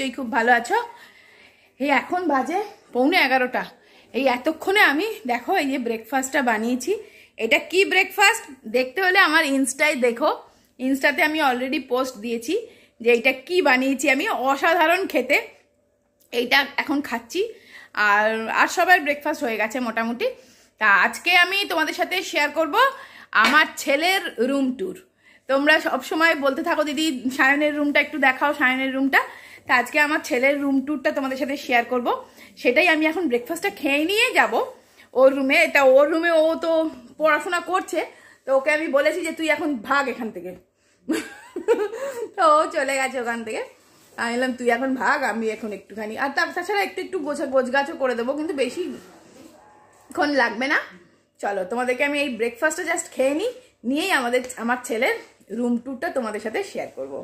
নিশ্চয়ই খুব ভালো আছো এই এখন বাজে পৌনে এগারোটা এই এতক্ষণে আমি দেখো এই যে ব্রেকফাস্টটা বানিয়েছি এটা কি ব্রেকফাস্ট দেখতে হলে আমার ইনস্টায় দেখো ইনস্টাতে আমি অলরেডি পোস্ট দিয়েছি যে এটা কি বানিয়েছি আমি অসাধারণ খেতে এইটা এখন খাচ্ছি আর আর সবার ব্রেকফাস্ট হয়ে গেছে মোটামুটি তা আজকে আমি তোমাদের সাথে শেয়ার করব আমার ছেলের রুম ট্যুর তোমরা সবসময় বলতে থাকো দিদি সায়নের রুমটা একটু দেখাও সায়নের রুমটা তা আজকে আমার ছেলের রুম ট্যুরটা তোমাদের সাথে শেয়ার করব সেটাই আমি এখন ব্রেকফাস্টটা খেয়ে নিয়ে যাব ওর রুমে তা ওর রুমে ও তো পড়াশোনা করছে তো ওকে আমি বলেছি যে তুই এখন ভাগ এখান থেকে তো ও চলে গেছে ওখান থেকে আমি বললাম তুই এখন ভাগ আমি এখন একটুখানি আর তাছাড়া একটু একটু গোছা গোছগাছও করে দেবো কিন্তু বেশি ক্ষণ লাগবে না চলো তোমাদেরকে আমি এই ব্রেকফাস্টটা জাস্ট খেয়ে নিই নিয়েই আমাদের আমার ছেলের রুম ট্যুরটা তোমাদের সাথে শেয়ার করবো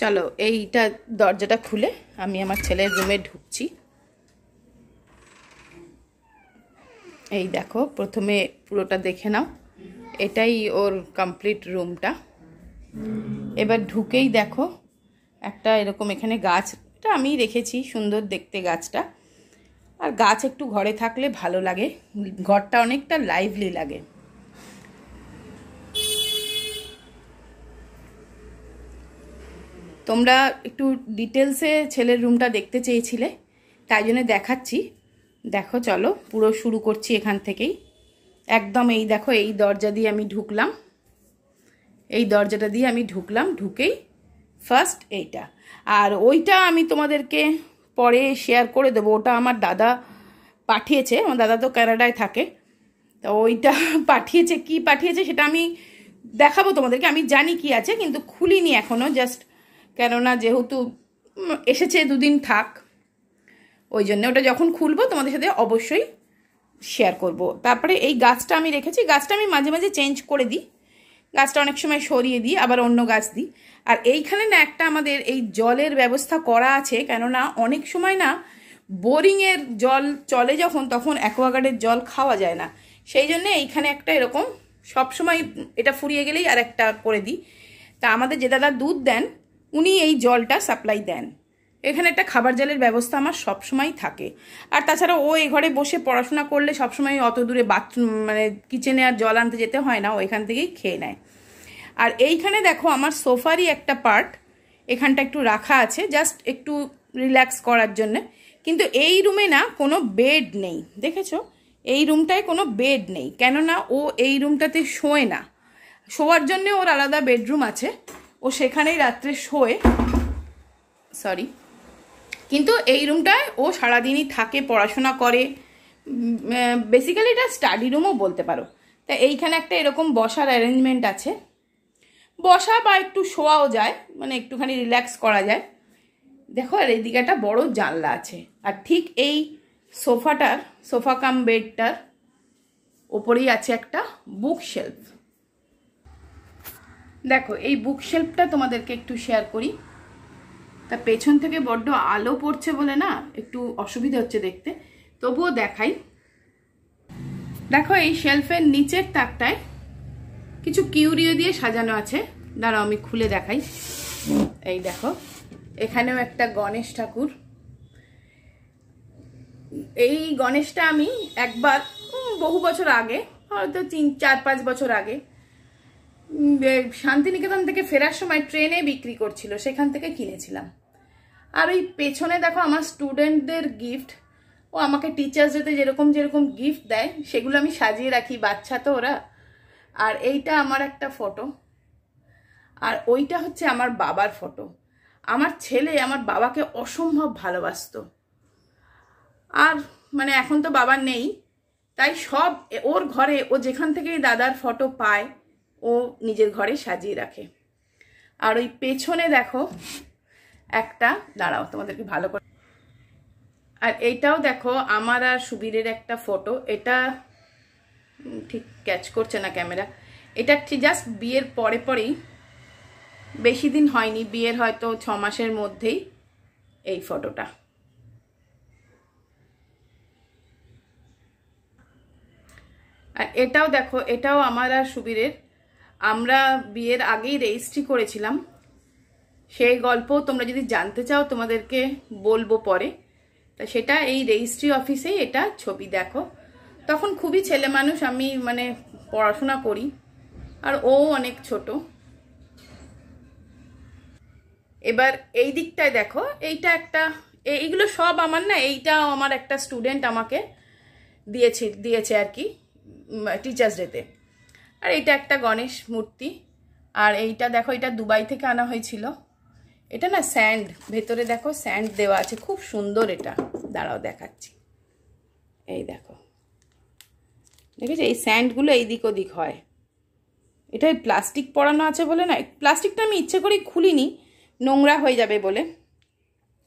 চলো এইটা দরজাটা খুলে আমি আমার ছেলের রুমে ঢুকছি এই দেখো প্রথমে পুরোটা দেখে নাও এটাই ওর কমপ্লিট রুমটা এবার ঢুকেই দেখো একটা এরকম এখানে গাছটা আমি রেখেছি সুন্দর দেখতে গাছটা আর গাছ একটু ঘরে থাকলে ভালো লাগে ঘরটা অনেকটা লাইভলি লাগে তোমরা একটু ডিটেলসে ছেলের রুমটা দেখতে চেয়েছিলে তাই জন্য দেখাচ্ছি দেখো চলো পুরো শুরু করছি এখান থেকেই একদম এই দেখো এই দরজা দিয়ে আমি ঢুকলাম এই দরজাটা দিয়ে আমি ঢুকলাম ঢুকেই ফার্স্ট এইটা আর ওইটা আমি তোমাদেরকে পরে শেয়ার করে দেবো ওটা আমার দাদা পাঠিয়েছে আমার দাদা তো ক্যানাডায় থাকে তো ওইটা পাঠিয়েছে কি পাঠিয়েছে সেটা আমি দেখাবো তোমাদেরকে আমি জানি কি আছে কিন্তু খুলিনি এখনও জাস্ট কেননা যেহেতু এসেছে দুদিন থাক ওই জন্য ওটা যখন খুলবো তোমাদের সাথে অবশ্যই শেয়ার করব। তারপরে এই গাছটা আমি রেখেছি গাছটা আমি মাঝে মাঝে চেঞ্জ করে দিই গাছটা অনেক সময় সরিয়ে দিই আবার অন্য গাছ দিই আর এইখানে না একটা আমাদের এই জলের ব্যবস্থা করা আছে কেননা অনেক সময় না বোরিংয়ের জল চলে যখন তখন অ্যাকোয়াগার্ডের জল খাওয়া যায় না সেই জন্যে এইখানে একটা এরকম সব সময় এটা ফুরিয়ে গেলেই আর একটা করে দিই তা আমাদের যে দাদা দুধ দেন উনি এই জলটা সাপ্লাই দেন এখানে একটা খাবার জলের ব্যবস্থা আমার সবসময় থাকে আর তাছাড়া ও এ ঘরে বসে পড়াশোনা করলে সবসময় অত দূরে বাথরুম মানে কিচেনে আর জল আনতে যেতে হয় না ও এখান থেকেই খেয়ে নেয় আর এইখানে দেখো আমার সোফারই একটা পার্ট এখানটা একটু রাখা আছে জাস্ট একটু রিল্যাক্স করার জন্যে কিন্তু এই রুমে না কোনো বেড নেই দেখেছো এই রুমটায় কোনো বেড নেই কেননা ও এই রুমটাতে শোয় না শোয়ার জন্য ওর আলাদা বেডরুম আছে ও সেখানেই রাত্রে শোয়ে সরি কিন্তু এই রুমটায় ও সারাদিনই থাকে পড়াশোনা করে বেসিক্যালি এটা স্টাডি রুমও বলতে পারো তা এইখানে একটা এরকম বসার অ্যারেঞ্জমেন্ট আছে বসা বা একটু শোয়াও যায় মানে একটুখানি রিল্যাক্স করা যায় দেখো আর এদিকে একটা বড় জানলা আছে আর ঠিক এই সোফাটার সোফা কাম বেডটার ওপরেই আছে একটা বুক শেলফ দেখো এই বুক তোমাদেরকে একটু শেয়ার করি তা পেছন থেকে বড্ড আলো পড়ছে বলে না একটু অসুবিধা হচ্ছে দেখতে তবুও দেখাই দেখো এই শেলফের নিচের তাকটায় কিছু কিউরিও দিয়ে সাজানো আছে দাঁড়াও আমি খুলে দেখাই এই দেখো এখানেও একটা গণেশ ঠাকুর এই গণেশটা আমি একবার বহু বছর আগে হয়তো তিন চার পাঁচ বছর আগে শান্তিনিকেতন থেকে ফেরার সময় ট্রেনে বিক্রি করছিল সেখান থেকে কিনেছিলাম আর ওই পেছনে দেখো আমার স্টুডেন্টদের গিফট ও আমাকে টিচার্স ডেতে যেরকম যেরকম গিফট দেয় সেগুলো আমি সাজিয়ে রাখি বাচ্চা তো ওরা আর এইটা আমার একটা ফটো আর ওইটা হচ্ছে আমার বাবার ফটো আমার ছেলে আমার বাবাকে অসম্ভব ভালোবাসত আর মানে এখন তো বাবা নেই তাই সব ওর ঘরে ও যেখান থেকেই দাদার ফটো পায় ও নিজের ঘরে সাজিয়ে রাখে আর ওই পেছনে দেখো একটা দাঁড়াও তোমাদেরকে ভালো করে আর এইটাও দেখো আমার আর সুবীরের একটা ফটো এটা ঠিক ক্যাচ করছে না ক্যামেরা এটা ঠিক জাস্ট বিয়ের পরে পরেই বেশি দিন হয়নি বিয়ের হয়তো ছ মাসের মধ্যেই এই ফটোটা আর এটাও দেখো এটাও আমার আর সুবীরের আমরা বিয়ের আগেই রেজিস্ট্রি করেছিলাম সেই গল্প তোমরা যদি জানতে চাও তোমাদেরকে বলবো পরে তা সেটা এই রেজিস্ট্রি অফিসেই এটা ছবি দেখো তখন খুবই ছেলে মানুষ আমি মানে পড়াশোনা করি আর ও অনেক ছোট এবার এই দিকটায় দেখো এইটা একটা এইগুলো সব আমার না এইটা আমার একটা স্টুডেন্ট আমাকে দিয়েছে দিয়েছে আর কি টিচার্স ডেতে আর এটা একটা গণেশ মূর্তি আর এইটা দেখো এটা দুবাই থেকে আনা হয়েছিল এটা না স্যান্ড ভেতরে দেখো স্যান্ড দেওয়া আছে খুব সুন্দর এটা দাঁড়াও দেখাচ্ছি এই দেখো দেখেছি এই স্যান্ডগুলো এই দিক ওদিক হয় এটা প্লাস্টিক পরানো আছে বলে না প্লাস্টিকটা আমি ইচ্ছে করেই খুলিনি নোংরা হয়ে যাবে বলে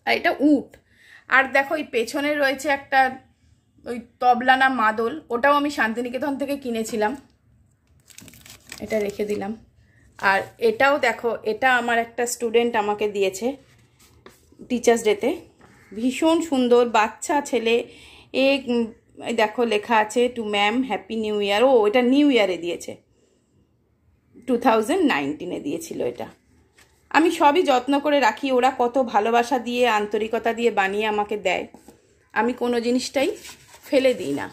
আর এটা উট আর দেখো এই পেছনে রয়েছে একটা ওই তবলানা মাদল ওটাও আমি শান্তিনিকেতন থেকে কিনেছিলাম এটা রেখে দিলাম আর এটাও দেখো এটা আমার একটা স্টুডেন্ট আমাকে দিয়েছে টিচার্স ডেতে ভীষণ সুন্দর বাচ্চা ছেলে এ দেখো লেখা আছে to ma'am happy new year ও এটা নিউ ইয়ারে দিয়েছে টু থাউজেন্ড নাইনটিনে দিয়েছিল এটা আমি সবই যত্ন করে রাখি ওরা কত ভালোবাসা দিয়ে আন্তরিকতা দিয়ে বানিয়ে আমাকে দেয় আমি কোনো জিনিসটাই ফেলে দিই না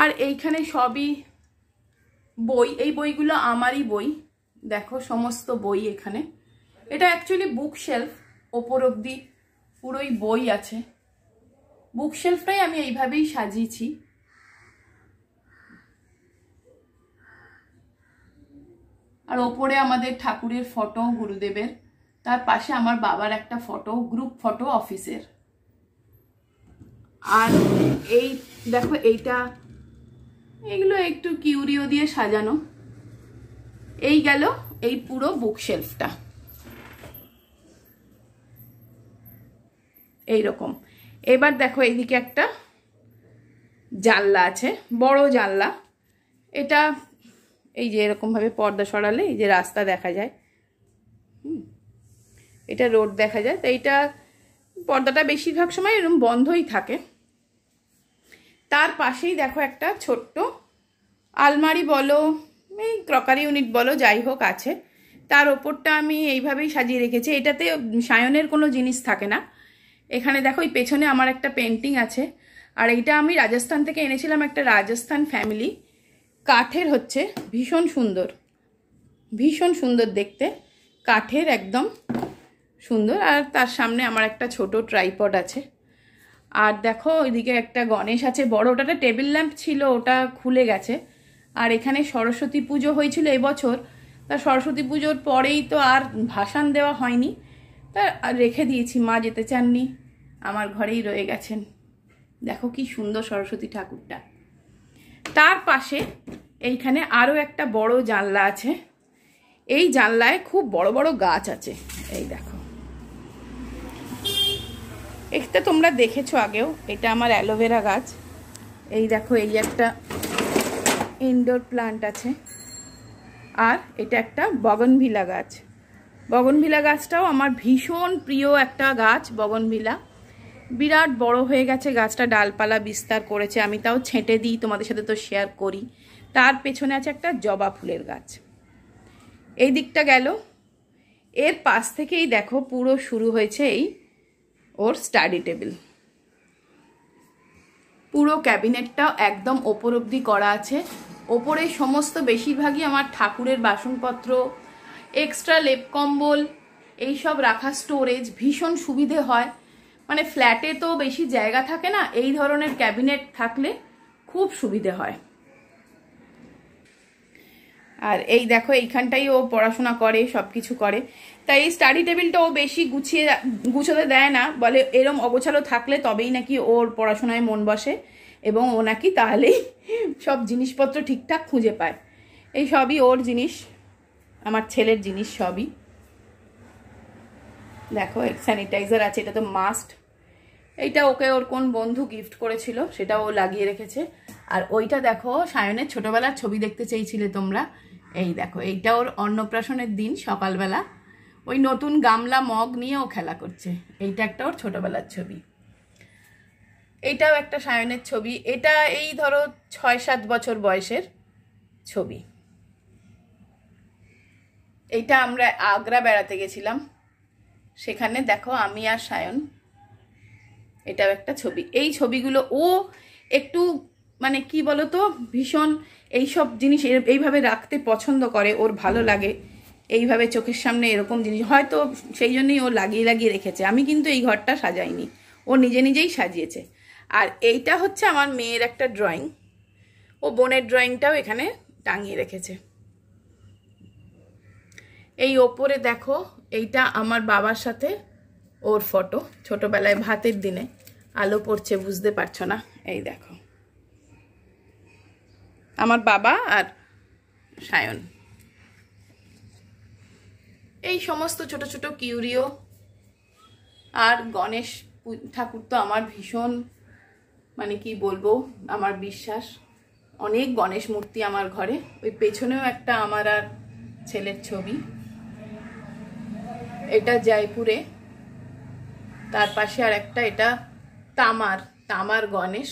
আর এইখানে সবই বই এই বইগুলো আমারই বই দেখো সমস্ত বই এখানে এটা অ্যাকচুয়ালি বুক শেলফ ওপর অব্দি পুরোই বই আছে বুক শেলফটাই আমি এইভাবেই সাজিয়েছি আর ওপরে আমাদের ঠাকুরের ফটো গুরুদেবের তার পাশে আমার বাবার একটা ফটো গ্রুপ ফটো অফিসের আর এই দেখো এইটা এগুলো একটু কিউরিও দিয়ে সাজানো এই গেল এই পুরো বুকশেলফটা এইরকম এবার দেখো এইদিকে একটা জানলা আছে বড় জানলা এটা এই যে এরকমভাবে পর্দা সরালে এই যে রাস্তা দেখা যায় এটা রোড দেখা যায় তো এইটা পর্দাটা বেশিরভাগ সময় এরকম বন্ধই থাকে তার পাশেই দেখো একটা ছোট্ট আলমারি বলো এই ক্রকারি ইউনিট বলো যাই হোক আছে তার ওপরটা আমি এইভাবেই সাজিয়ে রেখেছি এটাতে সায়নের কোনো জিনিস থাকে না এখানে দেখো এই পেছনে আমার একটা পেন্টিং আছে আর এইটা আমি রাজস্থান থেকে এনেছিলাম একটা রাজস্থান ফ্যামিলি কাঠের হচ্ছে ভীষণ সুন্দর ভীষণ সুন্দর দেখতে কাঠের একদম সুন্দর আর তার সামনে আমার একটা ছোট ট্রাইপড আছে আর দেখো ওইদিকে একটা গণেশ আছে বড় একটা টেবিল ল্যাম্প ছিল ওটা খুলে গেছে আর এখানে সরস্বতী পুজো হয়েছিল এবছর তা সরস্বতী পুজোর পরেই তো আর ভাসান দেওয়া হয়নি তা রেখে দিয়েছি মা যেতে চাননি আমার ঘরেই রয়ে গেছেন দেখো কি সুন্দর সরস্বতী ঠাকুরটা তার পাশে এইখানে আরও একটা বড় জানলা আছে এই জানলায় খুব বড় বড় গাছ আছে এই দেখো এটা তোমরা দেখেছো আগেও এটা আমার অ্যালোভেরা গাছ এই দেখো এই একটা ইনডোর প্লান্ট আছে আর এটা একটা বগনভিলা গাছ বগনভিলা গাছটাও আমার ভীষণ প্রিয় একটা গাছ বগনভিলা বিরাট বড় হয়ে গেছে গাছটা ডালপালা বিস্তার করেছে আমি তাও ছেঁটে দিই তোমাদের সাথে তো শেয়ার করি তার পেছনে আছে একটা জবা ফুলের গাছ এই দিকটা গেল এর পাশ থেকেই দেখো পুরো শুরু হয়েছে এই ওর স্টাডি টেবিল পুরো ক্যাবিনেটটাও একদম ওপর অবধি করা আছে ওপরে সমস্ত বেশিরভাগই আমার ঠাকুরের বাসনপত্র এক্সট্রা লেপ কম্বল এইসব রাখা স্টোরেজ ভীষণ সুবিধে হয় মানে ফ্ল্যাটে তো বেশি জায়গা থাকে না এই ধরনের ক্যাবিনেট থাকলে খুব সুবিধে হয় আর এই দেখো এইখানটাই ও পড়াশোনা করে সব কিছু করে তাই এই স্টাডি টেবিলটা ও বেশি গুছিয়ে গুছোতে দেয় না বলে এরম অগোছালো থাকলে তবেই নাকি ওর পড়াশোনায় মন বসে এবং ও নাকি তাহলেই সব জিনিসপত্র ঠিকঠাক খুঁজে পায় এই সবই ওর জিনিস আমার ছেলের জিনিস সবই দেখো স্যানিটাইজার আছে এটা তো মাস্ট এইটা ওকে ওর কোন বন্ধু গিফট করেছিল সেটা ও লাগিয়ে রেখেছে আর ওইটা দেখো সায়নের ছোটোবেলার ছবি দেখতে চেয়েছিলে তোমরা এই দেখো এইটা ওর অন্নপ্রাশনের দিন সকালবেলা ওই নতুন গামলা মগ নিয়ে ও খেলা করছে এইটা একটা ওর ছোটোবেলার ছবি এটাও একটা সায়নের ছবি এটা এই ধরো ছয় সাত বছর বয়সের ছবি এইটা আমরা আগ্রা বেড়াতে গেছিলাম সেখানে দেখো আমি আর সায়ন এটাও একটা ছবি এই ছবিগুলো ও একটু মানে কি বলতো ভীষণ এইসব জিনিস এইভাবে রাখতে পছন্দ করে ওর ভালো লাগে এইভাবে চোখের সামনে এরকম জিনিস হয়তো সেই জন্যই ও লাগিয়ে লাগিয়ে রেখেছে আমি কিন্তু এই ঘরটা সাজাইনি ও নিজে নিজেই সাজিয়েছে আর এইটা হচ্ছে আমার মেয়ের একটা ড্রয়িং ও বোনের ড্রয়িংটাও এখানে টাঙিয়ে রেখেছে এই ওপরে দেখো এইটা আমার বাবার সাথে ওর ফটো ছোটবেলায় ভাতের দিনে আলো পড়ছে বুঝতে পারছো না এই দেখো আমার বাবা আর সায়ন এই সমস্ত ছোট ছোট কিউরিও আর গণেশ ঠাকুর তো আমার ভীষণ মানে কি বলবো আমার বিশ্বাস অনেক গণেশ মূর্তি আমার ঘরে ওই পেছনেও একটা আমার আর ছেলের ছবি এটা জয়পুরে তার পাশে আর একটা এটা তামার তামার গণেশ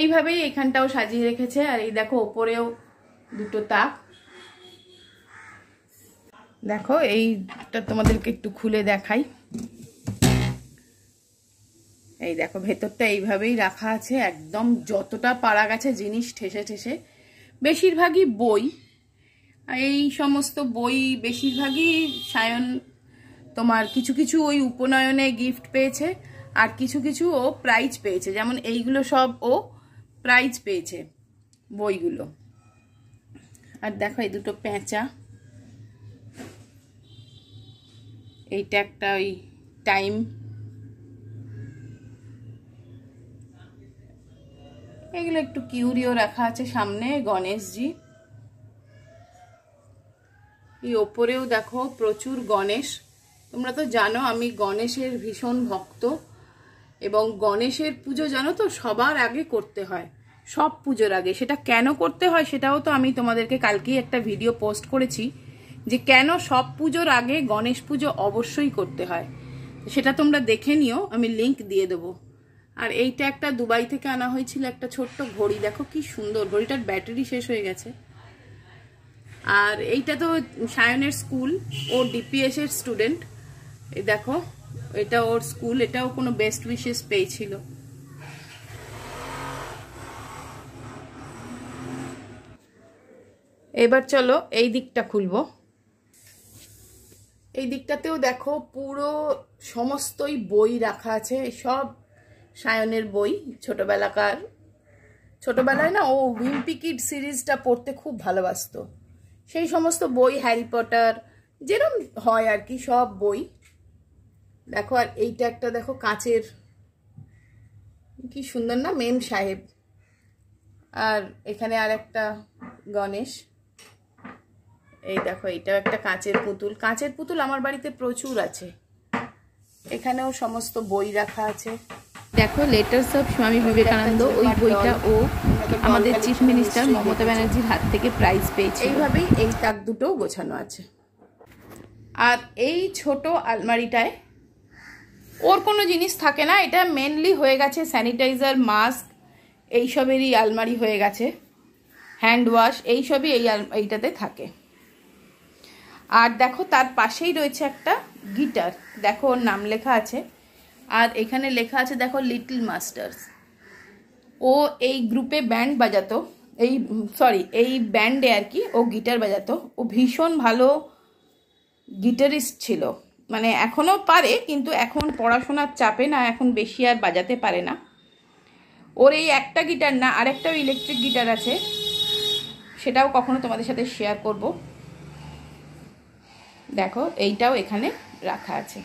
এইভাবেই এখানটাও সাজিয়ে রেখেছে আর এই দেখো ওপরেও দুটো তাক দেখো এইটা তোমাদেরকে একটু খুলে দেখাই এই দেখো ভেতরটা এইভাবেই রাখা আছে একদম যতটা পারা গেছে জিনিস ঠেসে ঠেসে বেশিরভাগই বই এই সমস্ত বই বেশিরভাগই সায়ন তোমার কিছু কিছু ওই উপনয়নে গিফট পেয়েছে আর কিছু কিছু ও প্রাইজ পেয়েছে যেমন এইগুলো সব ও প্রাইজ পেয়েছে বইগুলো আর দেখো এই দুটো প্যাঁচা এইটা একটা ওই টাইম এগুলো একটু কিউরিও রাখা আছে সামনে গণেশজি এই ওপরেও দেখো প্রচুর গণেশ তোমরা তো জানো আমি গণেশের ভীষণ ভক্ত এবং গণেশের পুজো জানো তো সবার আগে করতে হয় সব পুজোর আগে সেটা কেন করতে হয় সেটাও তো আমি তোমাদেরকে কালকেই একটা ভিডিও পোস্ট করেছি যে কেন সব পুজোর আগে গণেশ পুজো অবশ্যই করতে হয় সেটা তোমরা দেখে নিও আমি লিংক দিয়ে দেবো আর এইটা একটা দুবাই থেকে আনা হয়েছিল একটা ছোট্ট ঘড়ি দেখো কি সুন্দর ঘড়িটার ব্যাটারি শেষ হয়ে গেছে আর এইটা তো সায়নের স্কুল ও ডিপিএস এর স্টুডেন্ট এই দেখো এটা ওর স্কুল এটাও কোনো বেস্ট উইশেস পেয়েছিল এবার চলো এই দিকটা খুলবো এই দিকটাতেও দেখো পুরো সমস্তই বই রাখা আছে সব সায়নের বই ছোটবেলাকার ছোটবেলায় না ও উইম্পিকিড কিড সিরিজটা পড়তে খুব ভালোবাসত সেই সমস্ত বই হ্যারি পটার যেরম হয় আর কি সব বই দেখো আর এইটা একটা দেখো কাঁচের কি সুন্দর না মেম সাহেব আর এখানে আর একটা গণেশ এই দেখো এইটাও একটা কাঁচের পুতুল কাঁচের পুতুল আমার বাড়িতে প্রচুর আছে এখানেও সমস্ত বই রাখা আছে দেখো লেটার্স অফ স্বামী বিবেকানন্দ ওই বইটা ও আমাদের চিফ মিনিস্টার মমতা ব্যানার্জির হাত থেকে প্রাইজ পেয়েছে এইভাবেই এই তাক দুটো গোছানো আছে আর এই ছোট আলমারিটায় ওর কোনো জিনিস থাকে না এটা মেনলি হয়ে গেছে স্যানিটাইজার মাস্ক এইসবেরই আলমারি হয়ে গেছে হ্যান্ড ওয়াশ এইসবই এই এইটাতে থাকে আর দেখো তার পাশেই রয়েছে একটা গিটার দেখো ওর নাম লেখা আছে আর এখানে লেখা আছে দেখো লিটল মাস্টার্স ও এই গ্রুপে ব্যান্ড বাজাতো এই সরি এই ব্যান্ডে আর কি ও গিটার বাজাতো ও ভীষণ ভালো গিটারিস্ট ছিল মানে এখনও পারে কিন্তু এখন পড়াশোনার চাপে না এখন বেশি আর বাজাতে পারে না ওর এই একটা গিটার না আরেকটাও ইলেকট্রিক গিটার আছে সেটাও কখনো তোমাদের সাথে শেয়ার করব দেখো এইটাও এখানে রাখা আছে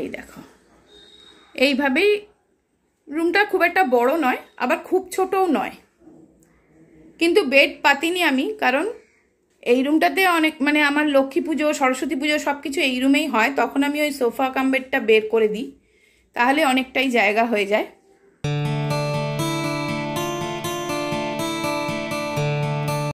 এই দেখো এইভাবেই রুমটা খুব একটা বড় নয় আবার খুব ছোটও নয় কিন্তু বেড পাতিনি আমি কারণ এই রুমটাতে অনেক মানে আমার লক্ষ্মী পুজো সরস্বতী পুজো সব কিছু এই রুমেই হয় তখন আমি ওই সোফা কাম বেডটা বের করে দিই তাহলে অনেকটাই জায়গা হয়ে যায়